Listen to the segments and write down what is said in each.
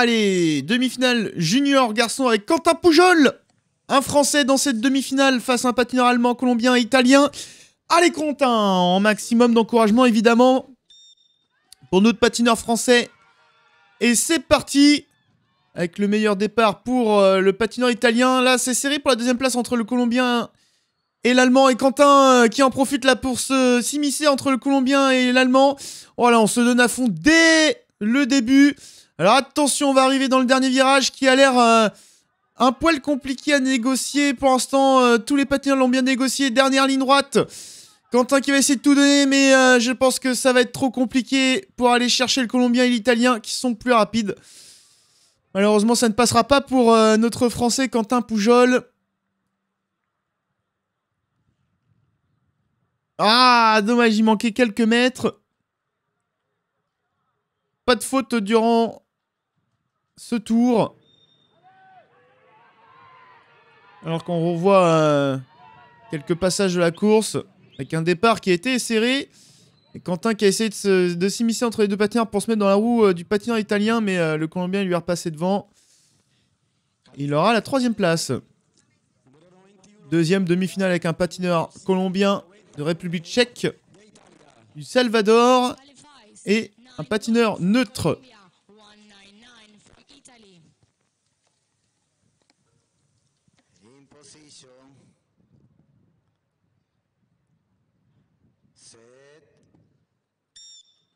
Allez, demi-finale junior garçon avec Quentin Poujol Un Français dans cette demi-finale face à un patineur allemand, colombien et italien. Allez Quentin En maximum d'encouragement évidemment pour notre patineur français. Et c'est parti avec le meilleur départ pour euh, le patineur italien. Là, c'est serré pour la deuxième place entre le Colombien et l'Allemand. Et Quentin euh, qui en profite là pour se s'immiscer entre le Colombien et l'Allemand. Voilà, oh on se donne à fond dès le début. Alors attention, on va arriver dans le dernier virage qui a l'air euh, un poil compliqué à négocier. Pour l'instant, euh, tous les patineurs l'ont bien négocié. Dernière ligne droite. Quentin qui va essayer de tout donner, mais euh, je pense que ça va être trop compliqué pour aller chercher le Colombien et l'Italien qui sont plus rapides. Malheureusement, ça ne passera pas pour notre Français Quentin Poujol. Ah, dommage, il manquait quelques mètres. Pas de faute durant ce tour. Alors qu'on revoit euh, quelques passages de la course, avec un départ qui a été serré. Et Quentin qui a essayé de s'immiscer entre les deux patineurs pour se mettre dans la roue euh, du patineur italien, mais euh, le Colombien lui a repassé devant. Il aura la troisième place. Deuxième demi-finale avec un patineur colombien de République tchèque, du Salvador, et un patineur neutre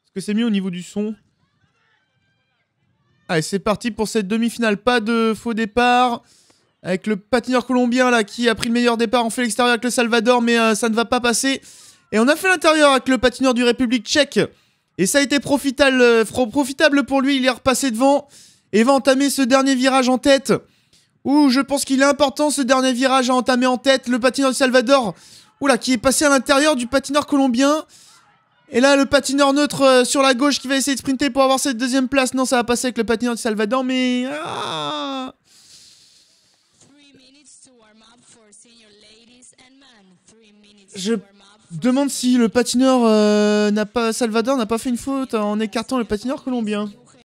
Est-ce que c'est mieux au niveau du son Allez, c'est parti pour cette demi-finale. Pas de faux départ. Avec le patineur colombien là qui a pris le meilleur départ. On fait l'extérieur avec le Salvador, mais euh, ça ne va pas passer. Et on a fait l'intérieur avec le patineur du République tchèque. Et ça a été profitable, euh, profitable pour lui. Il est repassé devant et va entamer ce dernier virage en tête. Ouh, je pense qu'il est important ce dernier virage à entamer en tête. Le patineur du Salvador, oula, qui est passé à l'intérieur du patineur colombien. Et là, le patineur neutre euh, sur la gauche qui va essayer de sprinter pour avoir cette deuxième place. Non, ça va passer avec le patineur de Salvador, mais... Ah. je demande si le patineur euh, n'a pas Salvador n'a pas fait une faute en écartant le patineur colombien.